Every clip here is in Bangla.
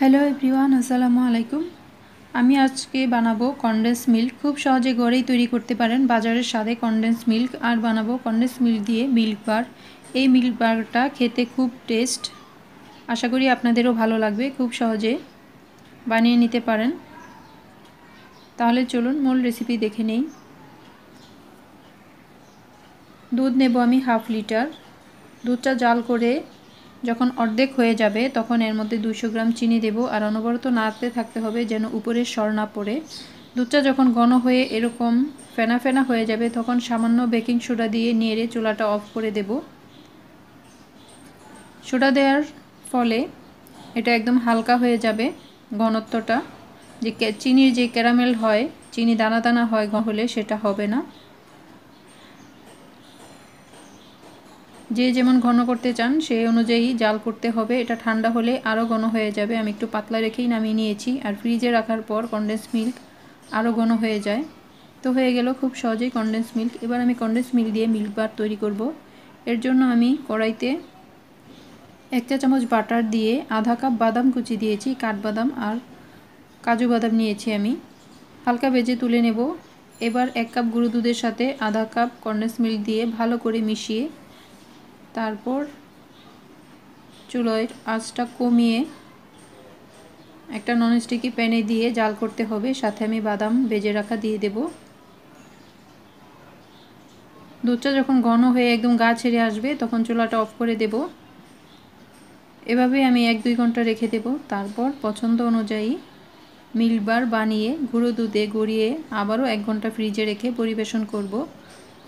হ্যালো এভরিওয়ান আসসালামু আলাইকুম আমি আজকে বানাবো কনডেন্স মিল্ক খুব সহজে গড়েই তৈরি করতে পারেন বাজারের স্বাদে কনডেন্স মিল্ক আর বানাবো কনডেন্স মিল্ক দিয়ে মিল্ক বার এই মিল্ক বারটা খেতে খুব টেস্ট আশা করি আপনাদেরও ভালো লাগবে খুব সহজে বানিয়ে নিতে পারেন তাহলে চলুন মূল রেসিপি দেখে নেই দুধ নেব আমি হাফ লিটার দুধটা জাল করে যখন অর্ধেক হয়ে যাবে তখন এর মধ্যে দুশো গ্রাম চিনি দেব আর অনবরত নাড়তে থাকতে হবে যেন উপরে সর না পড়ে দুধটা যখন ঘন হয়ে এরকম ফেনা ফেনা হয়ে যাবে তখন সামান্য বেকিং সোডা দিয়ে নেড়ে চুলাটা অফ করে দেব সোডা দেওয়ার ফলে এটা একদম হালকা হয়ে যাবে ঘনত্বটা যে চিনির যে ক্যারামেল হয় চিনি দানা দানা হয় হলে সেটা হবে না যে যেমন ঘন করতে চান সেই অনুযায়ী জাল করতে হবে এটা ঠান্ডা হলে আরও ঘন হয়ে যাবে আমি একটু পাতলা রেখেই নামিয়ে নিয়েছি আর ফ্রিজে রাখার পর কনডেন্স মিল্ক আরও ঘন হয়ে যায় তো হয়ে গেল খুব সহজেই কনডেন্স মিল্ক এবার আমি কনডেন্স মিল্ক দিয়ে মিল্ক বার তৈরি করব এর জন্য আমি কড়াইতে এক চা চামচ বাটার দিয়ে আধা কাপ বাদাম কুচি দিয়েছি কাঠবাদাম আর কাজু বাদাম নিয়েছি আমি হালকা ভেজে তুলে নেব এবার এক কাপ গুঁড়ো দুধের সাথে আধা কাপ কনডেন্স মিল্ক দিয়ে ভালো করে মিশিয়ে তারপর চুলোয় আঁচটা কমিয়ে একটা ননস্টিকি প্যানে দিয়ে জাল করতে হবে সাথে আমি বাদাম বেজে রাখা দিয়ে দেব দুধটা যখন ঘন হয়ে একদম গা ছেড়ে আসবে তখন চুলাটা অফ করে দেব এভাবে আমি এক দুই ঘন্টা রেখে দেব তারপর পছন্দ অনুযায়ী মিল্কবার বানিয়ে গুঁড়ো দুধে গড়িয়ে আবারও এক ঘন্টা ফ্রিজে রেখে পরিবেশন করব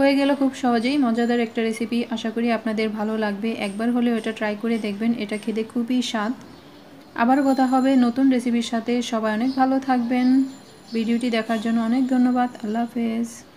হয়ে গেল খুব সহজেই মজাদার একটা রেসিপি আশা করি আপনাদের ভালো লাগবে একবার হলেও এটা ট্রাই করে দেখবেন এটা খেতে খুবই স্বাদ আবার কথা হবে নতুন রেসিপির সাথে সবাই অনেক ভালো থাকবেন ভিডিওটি দেখার জন্য অনেক ধন্যবাদ আল্লাহ হাফেজ